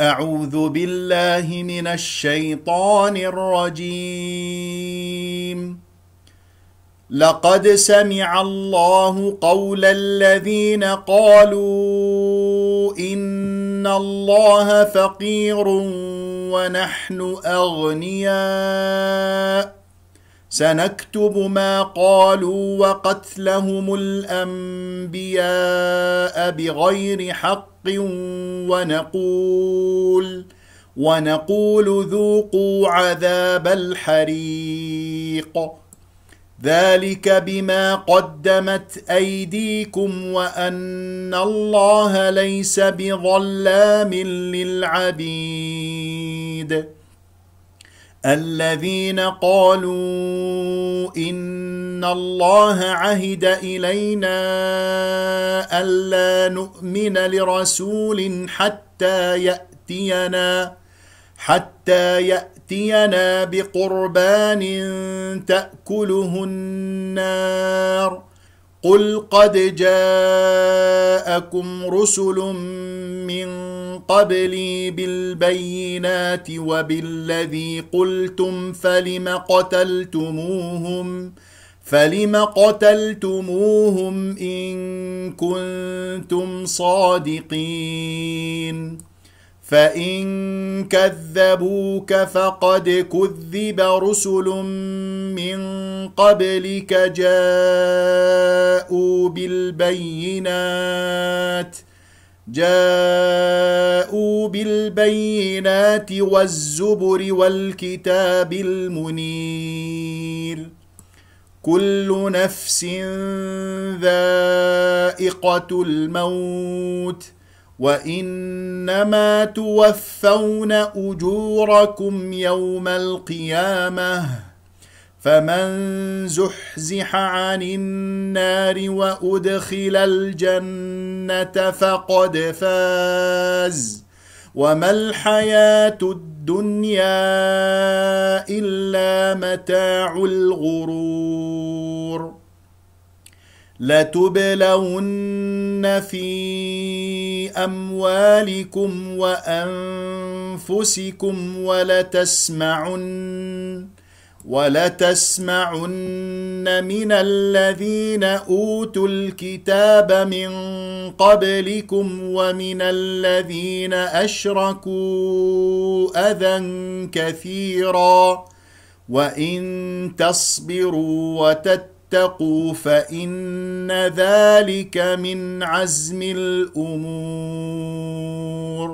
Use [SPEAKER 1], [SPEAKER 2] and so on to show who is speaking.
[SPEAKER 1] أعوذ بالله من الشيطان الرجيم لقد سمع الله قول الذين قالوا إن الله فقير ونحن أغنياء سنكتب ما قالوا وقتلهم الأنبياء بغير حق ونقول ونقول ذوقوا عذاب الحريق ذلك بما قدمت أيديكم وأن الله ليس بظلام للعبيد الذين قالوا إن إن الله عهد إلينا ألا نؤمن لرسول حتى يأتينا حتى يأتينا بقربان تأكله النار قل قد جاءكم رسل من قبلي بالبينات وبالذي قلتم فلم قتلتموهم ۖ فلم قتلتموهم إن كنتم صادقين فإن كذبوك فقد كذب رسل من قبلك جاءوا بالبينات جاءوا بالبينات والزبر والكتاب المنير كل نفس ذائقة الموت وإنما توفون أجوركم يوم القيامة فمن زحزح عن النار وأدخل الجنة فقد فاز ۖ وما الحياة الدنيا إلا متاع الغرور لتبلون في أموالكم وأنفسكم ولتسمعن ولتسمعن من الذين اوتوا الكتاب من قبلكم ومن الذين اشركوا اذى كثيرا وان تصبروا وتتقوا فان ذلك من عزم الامور